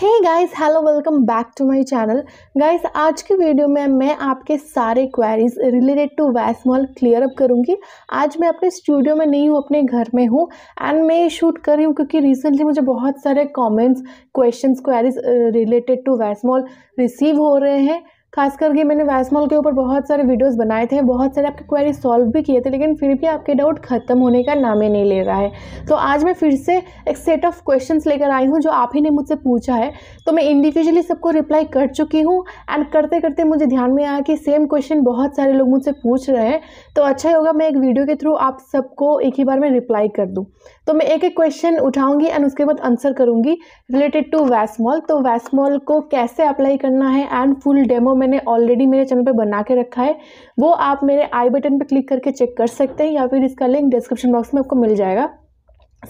hey guys hello welcome back to my channel guys आज के video में मैं आपके सारे queries related to Vasmol clear up करूँगी आज मैं अपने स्टूडियो में नहीं हूँ अपने घर में हूँ एंड मैं ये शूट कर रही हूँ क्योंकि रिसेंटली मुझे बहुत सारे comments questions queries related to Vasmol receive हो रहे हैं खास करके मैंने वैसमॉल के ऊपर बहुत सारे वीडियोस बनाए थे बहुत सारे आपके क्वेरी सॉल्व भी किए थे लेकिन फिर भी आपके डाउट खत्म होने का नाम ही नहीं ले रहा है तो आज मैं फिर से एक सेट ऑफ क्वेश्चंस लेकर आई हूँ जो आप ही ने मुझसे पूछा है तो मैं इंडिविजुअली सबको रिप्लाई कर चुकी हूँ एंड करते करते मुझे ध्यान में आया कि सेम क्वेश्चन बहुत सारे लोग मुझसे पूछ रहे हैं तो अच्छा ही होगा मैं एक वीडियो के थ्रू आप सबको एक ही बार में रिप्लाई कर दूँ तो मैं एक एक क्वेश्चन उठाऊँगी एंड उसके बाद आंसर करूँगी रिलेटेड टू वैसमॉल तो वैसमॉल को कैसे अप्लाई करना है एंड फुल डेमो में मैंने ऑलरेडी मेरे चैनल पर बना के रखा है वो आप मेरे आई बटन पर क्लिक करके चेक कर सकते हैं या फिर इसका लिंक डिस्क्रिप्शन बॉक्स में आपको मिल जाएगा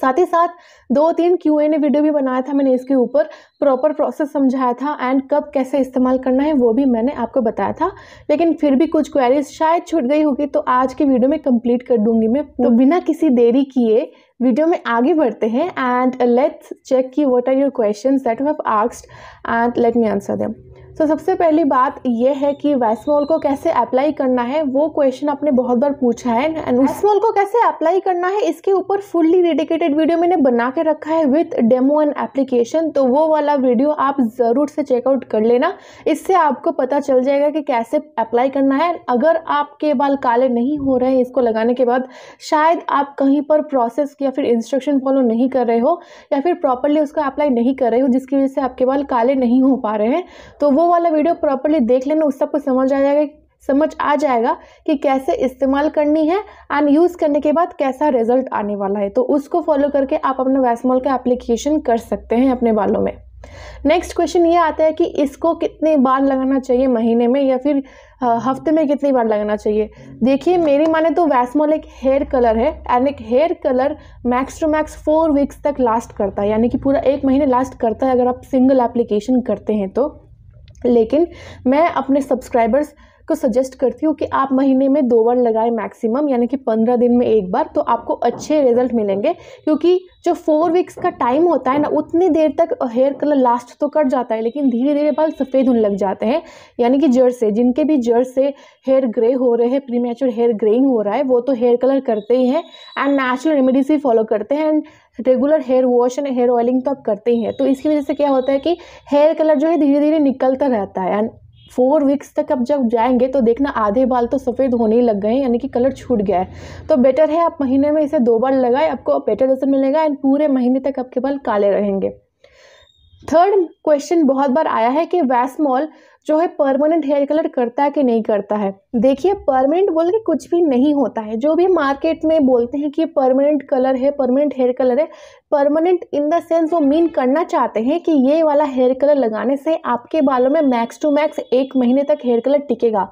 साथ ही साथ दो तीन क्यू एन ए वीडियो भी बनाया था मैंने इसके ऊपर प्रॉपर प्रोसेस समझाया था एंड कब कैसे इस्तेमाल करना है वो भी मैंने आपको बताया था लेकिन फिर भी कुछ क्वेरीज शायद छूट गई होगी तो आज के वीडियो में कंप्लीट कर दूंगी मैं तो बिना किसी देरी किए वीडियो में आगे बढ़ते हैं एंड लेट्स चेक की what are your question that you have asked and let me answer them so so, सबसे पहली बात यह है कि वैसमॉल को कैसे अप्लाई करना है वो क्वेश्चन आपने बहुत बार पूछा है एंड वैसमॉल को कैसे अप्लाई करना है इसके ऊपर फुल्ली डेडिकेटेड वीडियो मैंने बना के रखा है विथ डेमो एंड एप्लीकेशन तो वो वाला वीडियो आप ज़रूर से चेकआउट कर लेना इससे आपको पता चल जाएगा कि कैसे अप्लाई करना है अगर आपके बाल काले नहीं हो रहे हैं इसको लगाने के बाद शायद आप कहीं पर प्रोसेस या फिर इंस्ट्रक्शन फॉलो नहीं कर रहे हो या फिर प्रॉपरली उसका अप्लाई नहीं कर रहे हो जिसकी वजह से आपके बाल काले नहीं हो पा रहे हैं तो वो वाला वीडियो प्रॉपरली देख लेना उस सबको समझ आ जाएगा समझ आ जाएगा कि कैसे इस्तेमाल करनी है एंड यूज़ करने के बाद कैसा रिजल्ट आने वाला है तो उसको फॉलो करके आप अपने वैसमॉल का एप्लीकेशन कर सकते हैं अपने बालों में नेक्स्ट क्वेश्चन ये आता है कि इसको कितने बार लगाना चाहिए महीने में या फिर हफ्ते में कितनी बार लगाना चाहिए देखिए मेरी माने तो वैसमॉल एक हेयर कलर है एंड एक hair colour max to max four weeks तक लास्ट करता है यानी कि पूरा एक महीने लास्ट करता है अगर आप सिंगल एप्लीकेशन करते हैं तो लेकिन मैं अपने सब्सक्राइबर्स को सजेस्ट करती हूँ कि आप महीने में दो बार लगाएं मैक्सिमम यानी कि पंद्रह दिन में एक बार तो आपको अच्छे रिजल्ट मिलेंगे क्योंकि जो फोर वीक्स का टाइम होता है ना उतनी देर तक हेयर कलर लास्ट तो कट जाता है लेकिन धीरे धीरे बाल सफ़ेद होने लग जाते हैं यानी कि जड़ से जिनके भी जड़ से हेयर ग्रे हो रहे हैं प्रीमेचोर हेयर ग्रेइंग हो रहा है वो तो हेयर कलर करते ही हैं एंड नेचुरल रेमेडीज ही फॉलो करते हैं and regular hair wash and hair oiling तो आप करते ही हैं तो इसकी वजह से क्या होता है कि हेयर कलर जो है धीरे धीरे निकलता रहता है एंड फोर वीक्स तक अब जब जाएंगे तो देखना आधे बाल तो सफ़ेद होने ही लग गए हैं यानी कि कलर छूट गया है तो बेटर है आप महीने में इसे दो बार लगाएं आपको बेटर रिजल्ट मिलेगा एंड पूरे महीने तक आपके बाल काले रहेंगे थर्ड क्वेश्चन बहुत बार आया है कि वैसमॉल जो है परमानेंट हेयर कलर करता है कि नहीं करता है देखिए परमानेंट बोल के कुछ भी नहीं होता है जो भी मार्केट में बोलते हैं कि परमानेंट कलर है परमानेंट हेयर कलर है परमानेंट इन द सेंस वो मीन करना चाहते हैं कि ये वाला हेयर कलर लगाने से आपके बालों में मैक्स टू मैक्स एक महीने तक हेयर कलर टिकेगा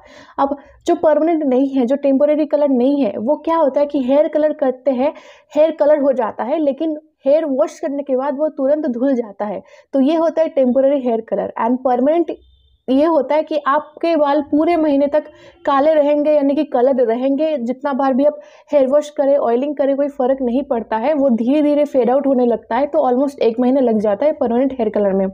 अब जो परमानेंट नहीं है जो टेम्पोरेरी कलर नहीं है वो क्या होता है कि हेयर कलर करते हैं हेयर कलर हो जाता है लेकिन हेयर वॉश करने के बाद वो तुरंत धुल जाता है तो ये होता है temporary hair colour and permanent ये होता है कि आपके बाल पूरे महीने तक काले रहेंगे यानी कि कलर रहेंगे जितना बार भी आप हेयर वॉश करें ऑयलिंग करें कोई फ़र्क नहीं पड़ता है वो धीरे धीरे फेड आउट होने लगता है तो ऑलमोस्ट एक महीने लग जाता है परमानेंट हेयर कलर में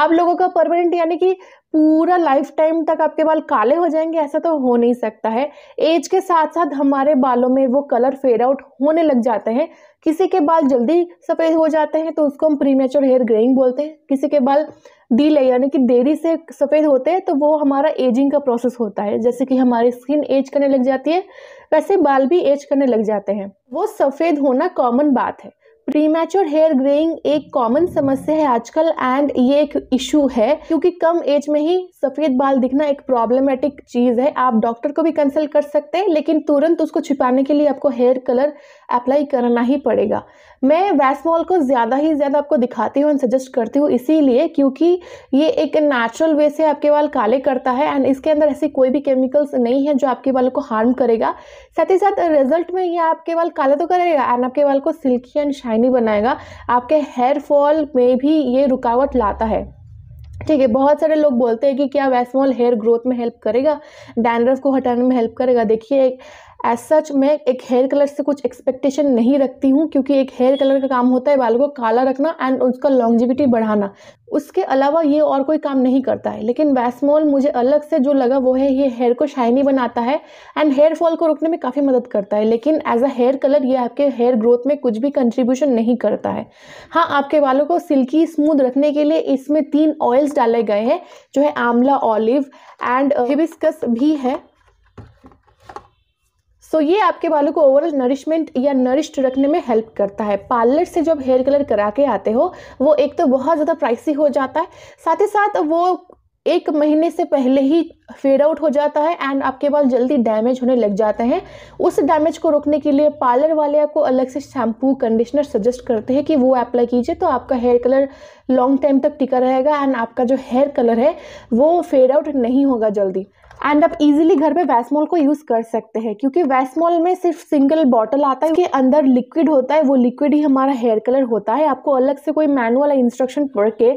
आप लोगों का परमानेंट यानी कि पूरा लाइफ टाइम तक आपके बाल काले हो जाएंगे ऐसा तो हो नहीं सकता है एज के साथ साथ हमारे बालों में वो कलर फेड आउट होने लग जाते हैं किसी के बाल जल्दी सफ़ेद हो जाते हैं तो उसको हम प्रीमेचर हेयर ग्रेइंग बोलते हैं किसी के बाल डीले यानी कि देरी से सफ़ेद होते हैं तो वो हमारा एजिंग का प्रोसेस होता है जैसे कि हमारी स्किन एज करने लग जाती है वैसे बाल भी एज करने लग जाते हैं वो सफ़ेद होना कॉमन बात है प्रीमेच्योर हेयर ग्रेइंग एक कॉमन समस्या है आजकल एंड ये एक इशू है क्योंकि कम एज में ही सफ़ेद बाल दिखना एक प्रॉब्लमेटिक चीज़ है आप डॉक्टर को भी कंसल्ट कर सकते हैं लेकिन तुरंत उसको छिपाने के लिए आपको हेयर कलर अप्लाई करना ही पड़ेगा मैं वैसमॉल को ज़्यादा ही ज़्यादा आपको दिखाती हूँ एंड सजेस्ट करती हूँ इसीलिए क्योंकि ये एक नेचुरल वे से आपके बाल काले करता है एंड इसके अंदर ऐसी कोई भी केमिकल्स नहीं है जो आपके बालों को हार्म करेगा साथ ही साथ रिजल्ट में ये आपके बाल काले तो करेगा एंड आपके बाल को सिल्की एंड शाइन शाइनी बनाएगा आपके हेयर फॉल में भी ये रुकावट लाता है ठीक है बहुत सारे लोग बोलते हैं कि क्या वैसमॉल हेयर ग्रोथ में हेल्प करेगा डैंड्रफ को हटाने में हेल्प करेगा देखिए एज सच मैं एक हेयर कलर से कुछ एक्सपेक्टेशन नहीं रखती हूँ क्योंकि एक हेयर कलर का काम होता है बालों को काला रखना एंड उसका लॉन्गजिविटी बढ़ाना उसके अलावा ये और कोई काम नहीं करता है लेकिन वैसमोल मुझे अलग से जो लगा वो है ये हेयर को शाइनी बनाता है एंड हेयर फॉल को रोकने में काफ़ी मदद करता है लेकिन एज अ हेयर कलर ये आपके हेयर ग्रोथ में कुछ भी कंट्रीब्यूशन नहीं करता है हाँ आपके बालों को सिल्की स्मूथ रखने के लिए इसमें तीन ऑयल्स डाले गए हैं जो है आंवला ऑलिव एंड हिबिस्कस भी है सो so, ये आपके बालों को ओवरऑल नरिशमेंट या नरिश्ड रखने में हेल्प करता है पार्लर से जब हेयर कलर करा के आते हो वो एक तो बहुत ज़्यादा प्राइसी हो जाता है साथ ही साथ वो एक महीने से पहले ही फेड आउट हो जाता है एंड आपके बाल जल्दी डैमेज होने लग जाते हैं उस डैमेज को रोकने के लिए पार्लर वाले आपको अलग से शैम्पू कंडीशनर सजेस्ट करते हैं कि वो अप्लाई कीजिए तो आपका हेयर कलर लॉन्ग टाइम तक टिका रहेगा एंड आपका जो हेयर कलर है वो फेड आउट नहीं होगा जल्दी एंड आप इजीली घर पे वैसमॉल को यूज़ कर सकते हैं क्योंकि वैसमॉल में सिर्फ सिंगल बॉटल आता है उसके अंदर लिक्विड होता है वो लिक्विड ही हमारा हेयर कलर होता है आपको अलग से कोई मैनुअल इंस्ट्रक्शन पढ़ के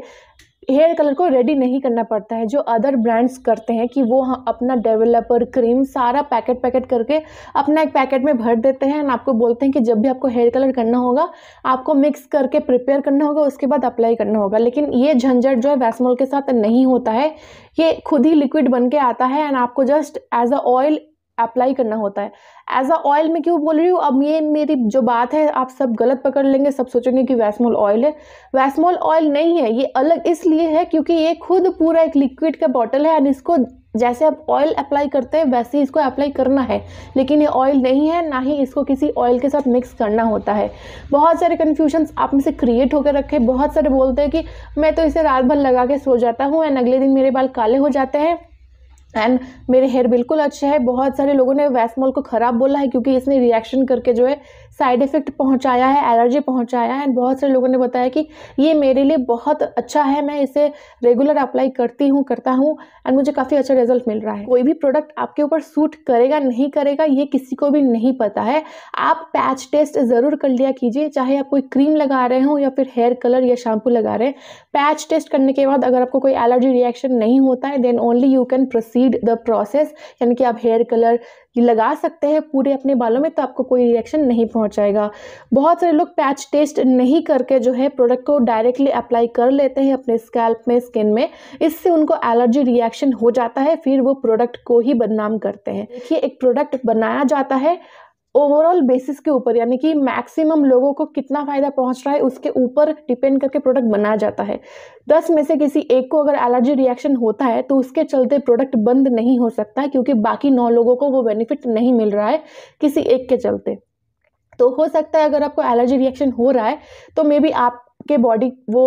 हेयर कलर को रेडी नहीं करना पड़ता है जो अदर ब्रांड्स करते हैं कि वो अपना डेवलपर क्रीम सारा पैकेट पैकेट करके अपना एक पैकेट में भर देते हैं एंड आपको बोलते हैं कि जब भी आपको हेयर कलर करना होगा आपको मिक्स करके प्रिपेयर करना होगा उसके बाद अप्लाई करना होगा लेकिन ये झंझट जो है वैसमोल के साथ नहीं होता है ये खुद ही लिक्विड बन के आता है एंड आपको just as a oil apply करना होता है एज अ ऑयल मैं क्यों बोल रही हूँ अब ये मेरी जो बात है आप सब गलत पकड़ लेंगे सब सोचेंगे कि वैसमोल ऑयल है वैसमोल ऑयल नहीं है ये अलग इसलिए है क्योंकि ये खुद पूरा एक लिक्विड का बॉटल है एंड इसको जैसे आप ऑयल अप्लाई करते हैं वैसे इसको अप्लाई करना है लेकिन ये ऑयल नहीं है ना ही इसको किसी ऑयल के साथ मिक्स करना होता है बहुत सारे कन्फ्यूजन्स आप में से क्रिएट होकर रखे बहुत सारे बोलते हैं कि मैं तो इसे रात भर लगा के सो जाता हूँ एंड अगले दिन मेरे बाल काले हो जाते हैं एंड मेरे हेयर बिल्कुल अच्छे हैं बहुत सारे लोगों ने वैसमॉल को ख़राब बोला है क्योंकि इसने रिएक्शन करके जो है साइड इफ़ेक्ट पहुंचाया है एलर्जी पहुंचाया है बहुत से लोगों ने बताया कि ये मेरे लिए बहुत अच्छा है मैं इसे रेगुलर अप्लाई करती हूँ करता हूँ एंड मुझे काफ़ी अच्छा रिजल्ट मिल रहा है कोई भी प्रोडक्ट आपके ऊपर सूट करेगा नहीं करेगा ये किसी को भी नहीं पता है आप पैच टेस्ट ज़रूर कर लिया कीजिए चाहे आप कोई क्रीम लगा रहे हों या फिर हेयर कलर या शैम्पू लगा रहे हैं पैच टेस्ट करने के बाद अगर आपको कोई एलर्जी रिएक्शन नहीं होता है then only you can proceed the process यानी कि आप हेयर कलर लगा सकते हैं पूरे अपने बालों में तो आपको कोई रिएक्शन नहीं पहुंचाएगा बहुत सारे लोग पैच टेस्ट नहीं करके जो है प्रोडक्ट को डायरेक्टली अप्लाई कर लेते हैं अपने स्कैल्प में स्किन में इससे उनको एलर्जी रिएक्शन हो जाता है फिर वो प्रोडक्ट को ही बदनाम करते हैं देखिए एक प्रोडक्ट बनाया जाता है ओवरऑल बेसिस के ऊपर यानी कि मैक्सिमम लोगों को कितना फ़ायदा पहुंच रहा है उसके ऊपर डिपेंड करके प्रोडक्ट बनाया जाता है दस में से किसी एक को अगर एलर्जी रिएक्शन होता है तो उसके चलते प्रोडक्ट बंद नहीं हो सकता है क्योंकि बाकी नौ लोगों को वो बेनिफिट नहीं मिल रहा है किसी एक के चलते तो हो सकता है अगर आपको एलर्जी रिएक्शन हो रहा है तो मे बी आप के बॉडी वो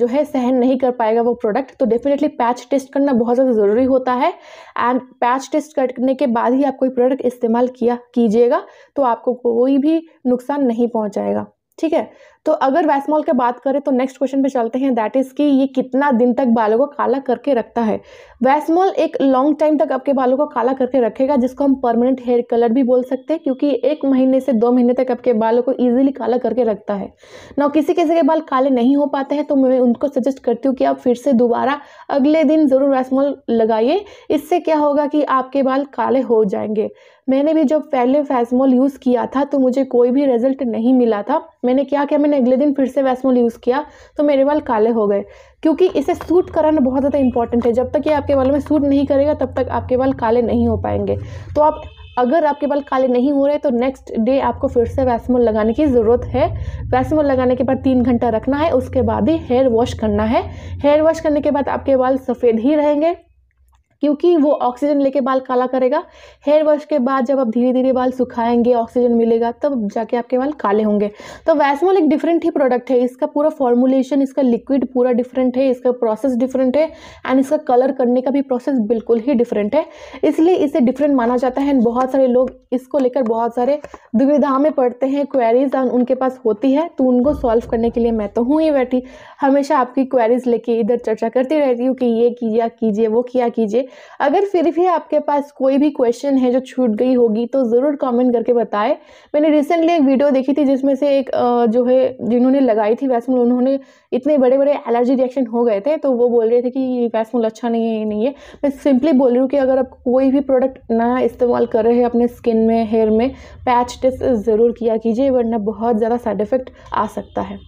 जो है सहन नहीं कर पाएगा वो प्रोडक्ट तो डेफिनेटली पैच टेस्ट करना बहुत ज़्यादा ज़रूरी होता है एंड पैच टेस्ट करने के बाद ही आप कोई प्रोडक्ट इस्तेमाल किया कीजिएगा तो आपको कोई भी नुकसान नहीं पहुंचाएगा ठीक है तो अगर वैसमॉल के बात करें तो नेक्स्ट क्वेश्चन पे चलते हैं दैट इज़ कि ये कितना दिन तक बालों को काला करके रखता है वैसमॉल एक लॉन्ग टाइम तक आपके बालों को काला करके रखेगा जिसको हम परमानेंट हेयर कलर भी बोल सकते हैं क्योंकि एक महीने से दो महीने तक आपके बालों को ईजिली काला करके रखता है ना किसी किसी के बाल काले नहीं हो पाते हैं तो मैं उनको सजेस्ट करती हूँ कि आप फिर से दोबारा अगले दिन ज़रूर वैसमॉल लगाइए इससे क्या होगा कि आपके बाल काले हो जाएंगे मैंने भी जब पहले फैसमोल यूज़ किया था तो मुझे कोई भी रिजल्ट नहीं मिला था मैंने क्या किया मैंने अगले दिन फिर से वैसमोल यूज़ किया तो मेरे बाल काले हो गए क्योंकि इसे सूट कराना बहुत ज़्यादा इंपॉर्टेंट है जब तक ये आपके बालों में सूट नहीं करेगा तब तक आपके बाल काले नहीं हो पाएंगे तो आप अगर आपके बाल काले नहीं हो रहे तो नेक्स्ट डे आपको फिर से वैसमोल लगाने की ज़रूरत है वैसमोल लगाने के बाद तीन घंटा रखना है उसके बाद ही हेयर वॉश करना है हेयर वॉश करने के बाद आपके बाल सफ़ेद ही रहेंगे क्योंकि वो ऑक्सीजन लेके बाल काला करेगा हेयर वॉश के बाद जब आप धीरे धीरे बाल सुखाएंगे ऑक्सीजन मिलेगा तब जाके आपके बाल काले होंगे तो वैसमोल एक डिफरेंट ही प्रोडक्ट है इसका पूरा फॉर्मुलेशन इसका लिक्विड पूरा डिफरेंट है इसका प्रोसेस डिफरेंट है एंड इसका कलर करने का भी प्रोसेस बिल्कुल ही डिफरेंट है इसलिए इसे डिफरेंट माना जाता है एंड बहुत सारे लोग इसको लेकर बहुत सारे दुविधा में पड़ते हैं क्वेरीज उनके पास होती है तो उनको सॉल्व करने के लिए मैं तो हूँ ही बैठी हमेशा आपकी क्वेरीज लेके इधर चर्चा करती रहती हूँ कि ये कीजिए कीजिए वो किया कीजिए अगर फिर भी आपके पास कोई भी क्वेश्चन है जो छूट गई होगी तो ज़रूर कमेंट करके बताएं मैंने रिसेंटली एक वीडियो देखी थी जिसमें से एक जो है जिन्होंने लगाई थी वैक्सीन उन्होंने इतने बड़े बड़े एलर्जी रिएक्शन हो गए थे तो वो बोल रहे थे कि वैक्सीन अच्छा नहीं है ये नहीं है मैं सिंपली बोल रही हूँ कि अगर आप कोई भी प्रोडक्ट नया इस्तेमाल कर रहे हैं अपने स्किन में हेयर में पैच टेस्ट ज़रूर किया कीजिए वरना बहुत ज़्यादा साइड इफ़ेक्ट आ सकता है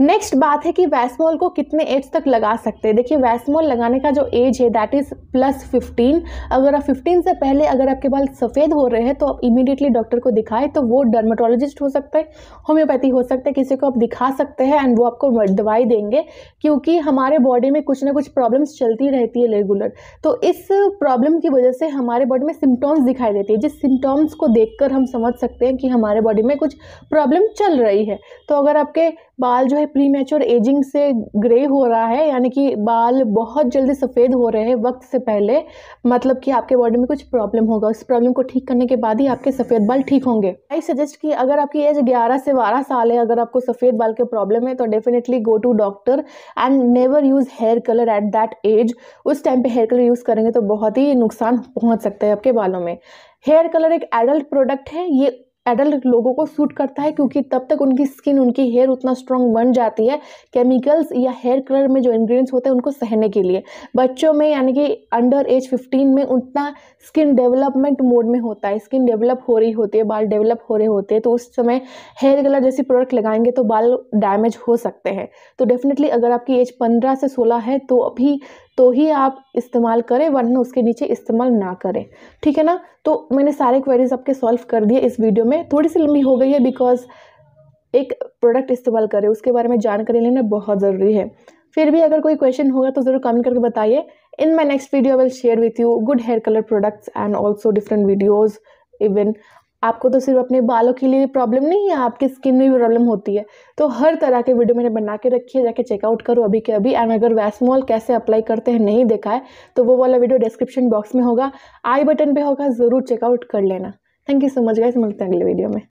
नेक्स्ट बात है कि वैसमोल को कितने एज तक लगा सकते हैं देखिए वैसमोल लगाने का जो एज है दैट इज़ प्लस फिफ्टीन अगर आप फिफ्टीन से पहले अगर आपके बाल सफ़ेद हो रहे हैं तो आप इमीडिएटली डॉक्टर को दिखाएं तो वो डर्माटोलॉजिस्ट हो सकता है होम्योपैथी हो सकता है किसी को आप दिखा सकते हैं एंड वो आपको दवाई देंगे क्योंकि हमारे बॉडी में कुछ ना कुछ प्रॉब्लम्स चलती रहती है रेगुलर तो इस प्रॉब्लम की वजह से हमारे बॉडी में सिम्टोम्स दिखाई देती है जिस सिम्टोम्स को देख हम समझ सकते हैं कि हमारे बॉडी में कुछ प्रॉब्लम चल रही है तो अगर आपके बाल जो है प्री मैच्योर एजिंग से ग्रे हो रहा है यानी कि बाल बहुत जल्दी सफ़ेद हो रहे हैं वक्त से पहले मतलब कि आपके बॉडी में कुछ प्रॉब्लम होगा उस प्रॉब्लम को ठीक करने के बाद ही आपके सफ़ेद बाल ठीक होंगे आई सजेस्ट कि अगर आपकी एज 11 से 12 साल है अगर आपको सफ़ेद बाल के प्रॉब्लम है तो definitely go to doctor and never use hair colour at that age उस टाइम पर हेयर कलर यूज़ करेंगे तो बहुत ही नुकसान पहुँच सकता है आपके बालों में हेयर कलर एक एडल्ट प्रोडक्ट है ये एडल्ट लोगों को सूट करता है क्योंकि तब तक उनकी स्किन उनकी हेयर उतना स्ट्रांग बन जाती है केमिकल्स या हेयर कलर में जो इंग्रेडिएंट्स होते हैं उनको सहने के लिए बच्चों में यानी कि अंडर एज 15 में उतना स्किन डेवलपमेंट मोड में होता है स्किन डेवलप हो रही होती है बाल डेवलप हो रहे होते हैं तो उस समय हेयर कलर जैसी प्रोडक्ट लगाएंगे तो बाल डैमेज हो सकते हैं तो डेफिनेटली अगर आपकी एज पंद्रह से सोलह है तो अभी तो ही आप इस्तेमाल करें वरना उसके नीचे इस्तेमाल ना करें ठीक है ना तो मैंने सारे क्वेरीज आपके सॉल्व कर दिए इस वीडियो में थोड़ी सी लंबी हो गई है बिकॉज एक प्रोडक्ट इस्तेमाल करें उसके बारे में जानकारी लेना बहुत ज़रूरी है फिर भी अगर कोई क्वेश्चन होगा तो ज़रूर कमेंट करके बताइए in my next video I will share with you good hair colour products and also different videos even आपको तो सिर्फ अपने बालों के लिए प्रॉब्लम नहीं है आपकी स्किन में भी प्रॉब्लम होती है तो हर तरह के वीडियो मैंने बना के रखी है जाके चेकआउट करो अभी के अभी एंड अगर वैसमॉल कैसे अप्लाई करते हैं नहीं देखा है तो वो वाला वीडियो डिस्क्रिप्शन बॉक्स में होगा आई बटन पर होगा ज़रूर चेकआउट कर लेना thank you so much guys मिलते हैं अगले वीडियो में